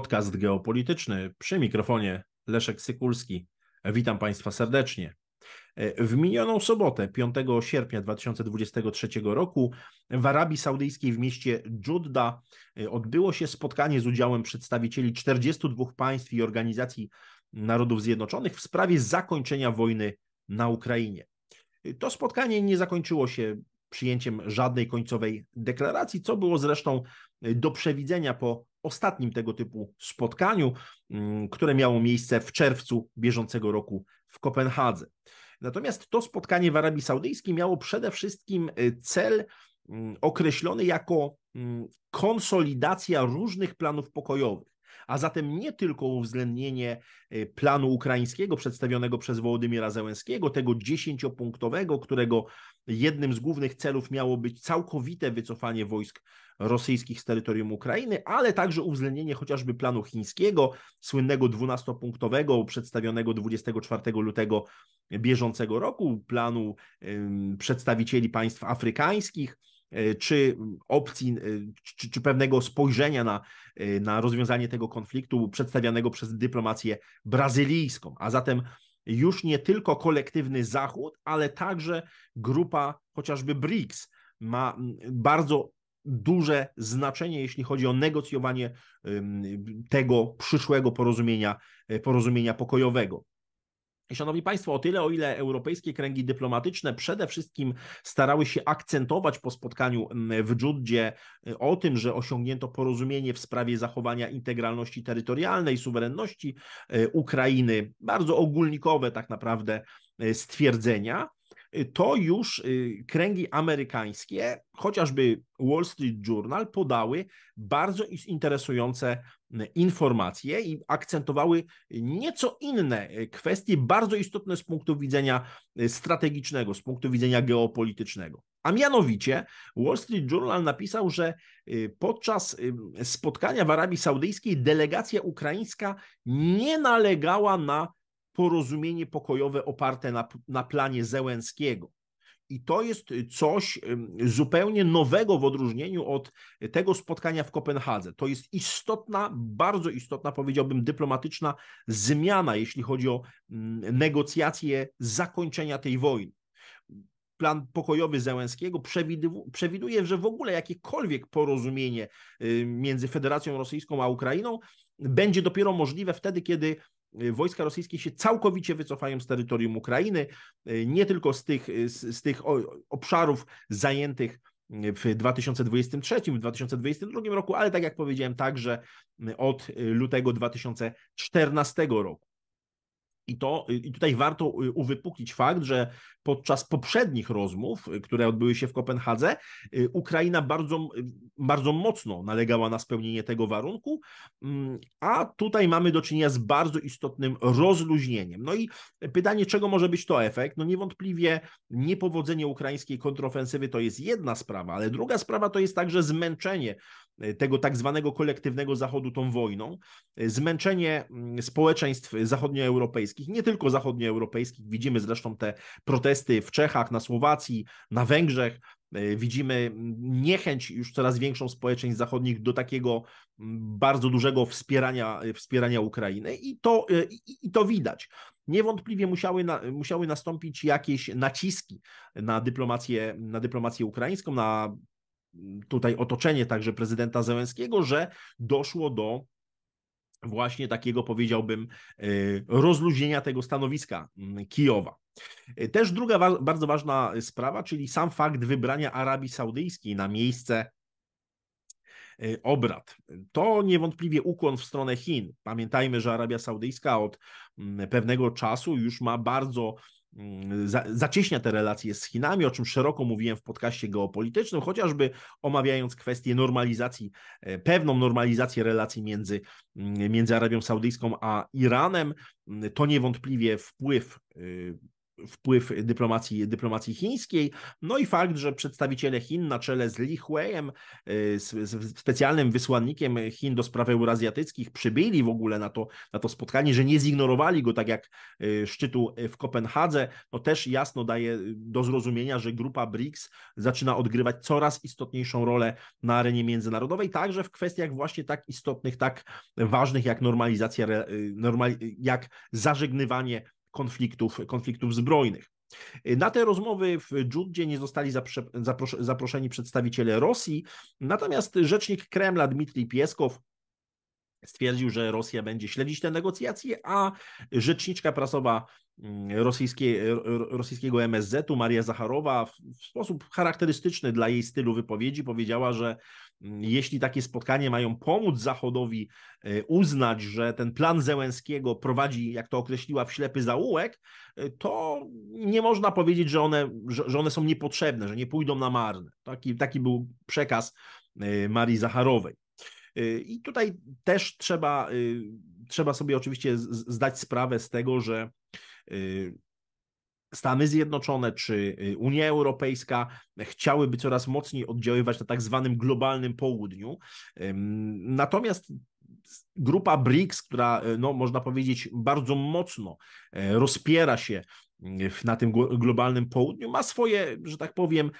podcast geopolityczny przy mikrofonie Leszek Sykulski. Witam Państwa serdecznie. E, w minioną sobotę, 5 sierpnia 2023 roku, w Arabii Saudyjskiej w mieście Judda e, odbyło się spotkanie z udziałem przedstawicieli 42 państw i organizacji Narodów Zjednoczonych w sprawie zakończenia wojny na Ukrainie. E, to spotkanie nie zakończyło się przyjęciem żadnej końcowej deklaracji, co było zresztą do przewidzenia po ostatnim tego typu spotkaniu, mm, które miało miejsce w czerwcu bieżącego roku w Kopenhadze. Natomiast to spotkanie w Arabii Saudyjskiej miało przede wszystkim y, cel mm, określony jako mm, konsolidacja różnych planów pokojowych. A zatem nie tylko uwzględnienie y, planu ukraińskiego przedstawionego przez Wołodymira Zełenskiego, tego dziesięciopunktowego, którego jednym z głównych celów miało być całkowite wycofanie wojsk rosyjskich z terytorium Ukrainy, ale także uwzględnienie chociażby planu chińskiego, słynnego dwunastopunktowego przedstawionego 24 lutego bieżącego roku, planu ym, przedstawicieli państw afrykańskich E, czy mm, opcji, e, czy, czy, pewnego spojrzenia na, e, na rozwiązanie tego konfliktu przedstawianego przez dyplomację brazylijską. A zatem już nie tylko kolektywny Zachód, ale także grupa chociażby BRICS ma bardzo duże znaczenie, jeśli chodzi o negocjowanie tego przyszłego porozumienia, porozumienia pokojowego. Szanowni Państwo, o tyle, o ile europejskie kręgi dyplomatyczne przede wszystkim starały się akcentować po spotkaniu w Dżuddzie y, o tym, że osiągnięto porozumienie w sprawie zachowania integralności terytorialnej, suwerenności y, Ukrainy, bardzo ogólnikowe tak naprawdę y, stwierdzenia, to już kręgi amerykańskie, chociażby Wall Street Journal, podały bardzo interesujące informacje i akcentowały nieco inne kwestie, bardzo istotne z punktu widzenia y, strategicznego, z punktu widzenia geopolitycznego. A mianowicie Wall Street Journal napisał, że y, podczas y, spotkania w Arabii Saudyjskiej delegacja ukraińska nie nalegała na porozumienie pokojowe oparte na, na planie Zełenskiego. I to jest y, coś zupełnie nowego w odróżnieniu od y, tego spotkania w Kopenhadze. To jest istotna, bardzo istotna, powiedziałbym, dyplomatyczna zmiana, jeśli chodzi o mm, negocjacje zakończenia tej wojny plan pokojowy Zełenskiego przewiduje, że w ogóle jakiekolwiek porozumienie y, między Federacją Rosyjską a Ukrainą będzie dopiero możliwe wtedy, kiedy Y, wojska rosyjskie się całkowicie wycofają z terytorium Ukrainy, y, nie tylko z tych, y, z, z tych obszarów zajętych w 2023, w 2022 roku, ale tak jak powiedziałem, także od lutego 2014 roku. I, to, I tutaj warto y, uwypuklić fakt, że podczas poprzednich rozmów, y, które odbyły się w Kopenhadze, y, Ukraina bardzo, bardzo mocno nalegała na spełnienie tego warunku, mm, a tutaj mamy do czynienia z bardzo istotnym rozluźnieniem. No i pytanie, czego może być to efekt? No niewątpliwie niepowodzenie ukraińskiej kontrofensywy to jest jedna sprawa, ale druga sprawa to jest także zmęczenie tego tak zwanego kolektywnego Zachodu tą wojną, zmęczenie mm, społeczeństw zachodnioeuropejskich, europejskich, nie tylko zachodnioeuropejskich. Widzimy zresztą te protesty w Czechach, na Słowacji, na Węgrzech. E, widzimy niechęć już coraz większą społeczeństw zachodnich do takiego bardzo dużego wspierania, e, wspierania Ukrainy i to, e, i, i to widać. Niewątpliwie musiały, na, musiały nastąpić jakieś naciski na dyplomację, na dyplomację ukraińską, na tutaj otoczenie także prezydenta Zełenskiego, że doszło do właśnie takiego, powiedziałbym, e, rozluźnienia tego stanowiska mm, Kijowa. E, też druga wa bardzo ważna sprawa, czyli sam fakt wybrania Arabii Saudyjskiej na miejsce e, obrad. To niewątpliwie ukłon w stronę Chin. Pamiętajmy, że Arabia Saudyjska od mm, pewnego czasu już ma bardzo Mm, za, zacieśnia te relacje z Chinami, o czym szeroko mówiłem w podcaście geopolitycznym, chociażby omawiając kwestię normalizacji, e, pewną normalizację relacji między, mm, między Arabią Saudyjską a Iranem. Mm, to niewątpliwie wpływ y, wpływ dyplomacji, dyplomacji chińskiej, no i fakt, że przedstawiciele Chin na czele z Li Hueiem, z, y, z specjalnym wysłannikiem Chin do spraw eurazjatyckich, przybyli w ogóle na to, na to spotkanie, że nie zignorowali go tak jak y, szczytu w Kopenhadze, no też jasno daje y, do zrozumienia, że grupa BRICS zaczyna odgrywać coraz istotniejszą rolę na arenie międzynarodowej, także w kwestiach właśnie tak istotnych, tak ważnych jak normalizacja, normal, jak zażegnywanie konfliktów, konfliktów zbrojnych. Na te rozmowy w Dżudzie nie zostali zaproszeni przedstawiciele Rosji, natomiast rzecznik Kremla Dmitrij Pieskow stwierdził, że Rosja będzie śledzić te negocjacje, a rzeczniczka prasowa mm, rosyjskiego MSZ-u Maria Zacharowa w sposób charakterystyczny dla jej stylu wypowiedzi powiedziała, że Mm, jeśli takie spotkanie mają pomóc Zachodowi e, uznać, że ten plan Zełęskiego prowadzi, jak to określiła, w ślepy zaułek, e, to nie można powiedzieć, że one, że one są niepotrzebne, że nie pójdą na marne. Taki, taki był przekaz e, Marii Zacharowej. I tutaj też trzeba, trzeba sobie oczywiście zdać sprawę z tego, że Stany Zjednoczone czy y, Unia Europejska chciałyby coraz mocniej oddziaływać na tak zwanym globalnym południu. Natomiast grupa BRICS, która, y, no, można powiedzieć, bardzo mocno y, rozpiera się na tym globalnym południu, ma swoje, że tak powiem,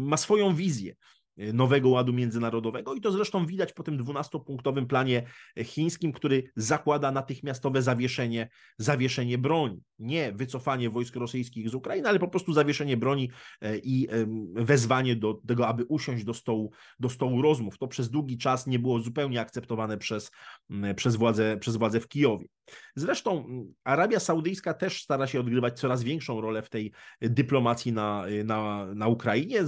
ma swoją wizję. Y, nowego ładu międzynarodowego i to zresztą widać po tym 12-punktowym planie chińskim, który zakłada natychmiastowe zawieszenie, zawieszenie broni. Nie wycofanie wojsk rosyjskich z Ukrainy, ale po prostu zawieszenie broni e, i wezwanie do tego, aby usiąść do stołu, do stołu rozmów. To przez długi czas nie było zupełnie akceptowane przez, przez, władze, przez władze w Kijowie. Zresztą Arabia Saudyjska też stara się odgrywać coraz większą rolę w tej dyplomacji na, na, na Ukrainie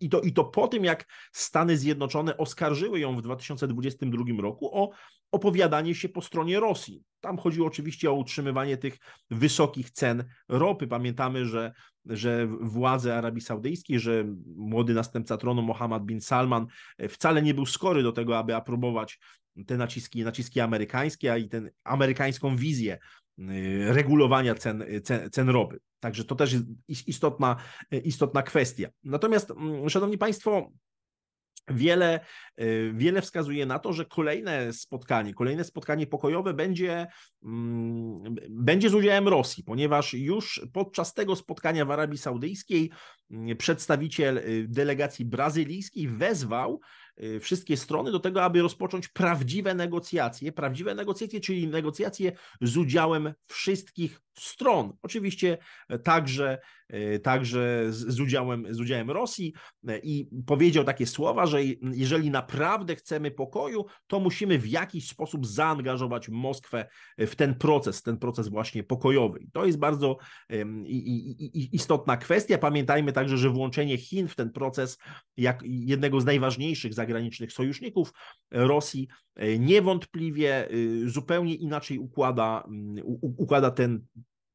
i to, i to po tym, jak Stany Zjednoczone oskarżyły ją w 2022 roku o opowiadanie się po stronie Rosji. Tam chodziło oczywiście o utrzymywanie tych wysokich cen ropy. Pamiętamy, że, że władze Arabii Saudyjskiej, że młody następca tronu Mohammed bin Salman wcale nie był skory do tego, aby aprobować te naciski, naciski amerykańskie, a i tę amerykańską wizję y, regulowania cen, cen, cen ropy. Także to też jest istotna, y, istotna kwestia. Natomiast, mm, szanowni państwo, Wiele, y, wiele wskazuje na to, że kolejne spotkanie, kolejne spotkanie pokojowe będzie, mm, będzie z udziałem Rosji, ponieważ już podczas tego spotkania w Arabii Saudyjskiej mm, przedstawiciel y, delegacji brazylijskiej wezwał Y, wszystkie strony do tego, aby rozpocząć prawdziwe negocjacje, prawdziwe negocjacje, czyli negocjacje z udziałem wszystkich stron. Oczywiście e, także, e, także z, udziałem, z udziałem Rosji e, i powiedział takie słowa, że jeżeli naprawdę chcemy pokoju, to musimy w jakiś sposób zaangażować Moskwę w ten proces, ten proces właśnie pokojowy. I to jest bardzo istotna kwestia. Pamiętajmy także, że włączenie Chin w ten proces jak jednego z najważniejszych zagranicznych sojuszników Rosji. E, niewątpliwie e, zupełnie inaczej układa, układa ten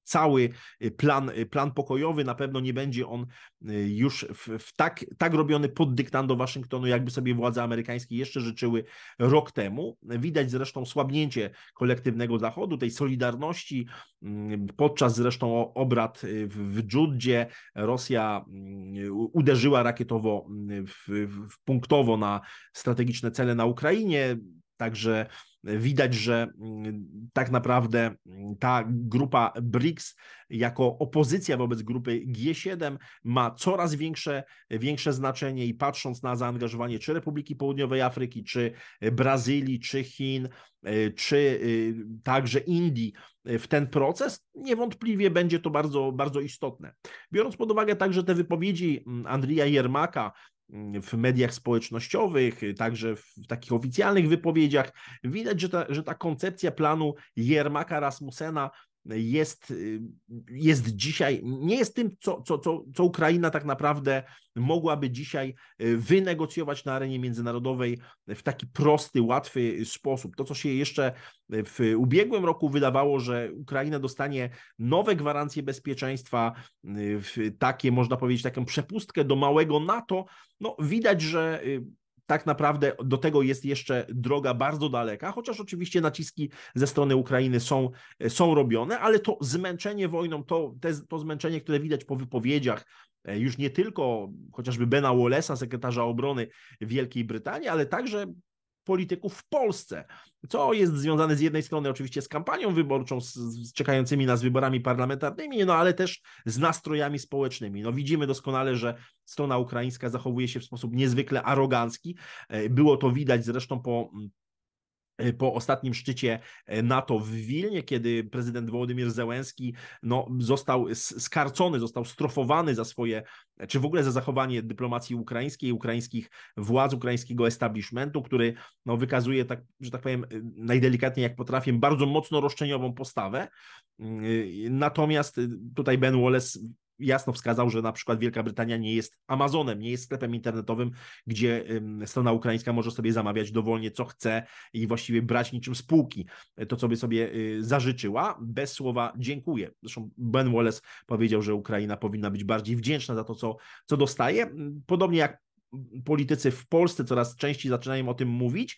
cały y, plan, y, plan pokojowy. Na pewno nie będzie on y, już w, w tak, tak robiony pod dyktando Waszyngtonu, jakby sobie władze amerykańskie jeszcze życzyły rok temu. Widać zresztą słabnięcie kolektywnego Zachodu, tej solidarności. Mm, podczas zresztą obrad w Dżudzie Rosja mm, uderzyła rakietowo mm, w, w punktowo na strategiczne cele na Ukrainie. Także widać, że tak naprawdę ta grupa BRICS jako opozycja wobec grupy G7 ma coraz większe, większe znaczenie i patrząc na zaangażowanie czy Republiki Południowej Afryki, czy Brazylii, czy Chin, e, czy y, także Indii e, w ten proces, niewątpliwie będzie to bardzo, bardzo istotne. Biorąc pod uwagę także te wypowiedzi mm, Andrija Jermaka, w mediach społecznościowych, także w takich oficjalnych wypowiedziach, widać, że ta, że ta koncepcja planu Jermaka Rasmusena jest, y, jest dzisiaj, nie jest tym, co, co, co, co Ukraina tak naprawdę mogłaby dzisiaj y, wynegocjować na arenie międzynarodowej w taki prosty, łatwy sposób. To, co się jeszcze w ubiegłym roku wydawało, że Ukraina dostanie nowe gwarancje bezpieczeństwa, y, takie, można powiedzieć, taką przepustkę do małego NATO, no widać, że tak naprawdę do tego jest jeszcze droga bardzo daleka, chociaż oczywiście naciski ze strony Ukrainy są, e, są robione, ale to zmęczenie wojną, to, te, to zmęczenie, które widać po wypowiedziach e, już nie tylko chociażby Bena Wallace'a, sekretarza obrony Wielkiej Brytanii, ale także polityków w Polsce, co jest związane z jednej strony oczywiście z kampanią wyborczą, z, z czekającymi nas wyborami parlamentarnymi, no ale też z nastrojami społecznymi. No widzimy doskonale, że strona ukraińska zachowuje się w sposób niezwykle arogancki. E, było to widać zresztą po mm, E, po ostatnim szczycie e, NATO w Wilnie, kiedy prezydent Wołodymir Zełenski no, został skarcony, został strofowany za swoje, czy w ogóle za zachowanie dyplomacji ukraińskiej, ukraińskich władz, ukraińskiego establishmentu, który no, wykazuje, tak, że tak powiem, najdelikatniej jak potrafię, bardzo mocno roszczeniową postawę. Mm, y, natomiast y, tutaj Ben Wallace jasno wskazał, że na przykład Wielka Brytania nie jest Amazonem, nie jest sklepem internetowym, gdzie strona ukraińska może sobie zamawiać dowolnie co chce i właściwie brać niczym spółki to, co by sobie y, zażyczyła, bez słowa dziękuję. Zresztą Ben Wallace powiedział, że Ukraina powinna być bardziej wdzięczna za to, co, co dostaje. Podobnie jak politycy w Polsce coraz częściej zaczynają o tym mówić.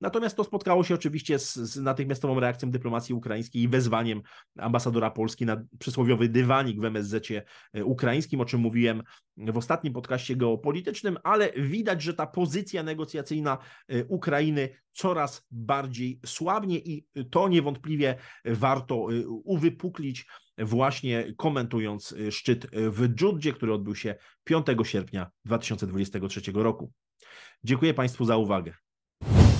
Natomiast to spotkało się oczywiście z, z natychmiastową reakcją dyplomacji ukraińskiej i wezwaniem ambasadora Polski na przysłowiowy dywanik w MSZ e, ukraińskim, o czym mówiłem w ostatnim podcaście geopolitycznym, ale widać, że ta pozycja negocjacyjna e, Ukrainy coraz bardziej słabnie i e, to niewątpliwie warto uwypuklić właśnie komentując szczyt w Dżudzie, który odbył się 5 sierpnia 2023 roku. Dziękuję Państwu za uwagę.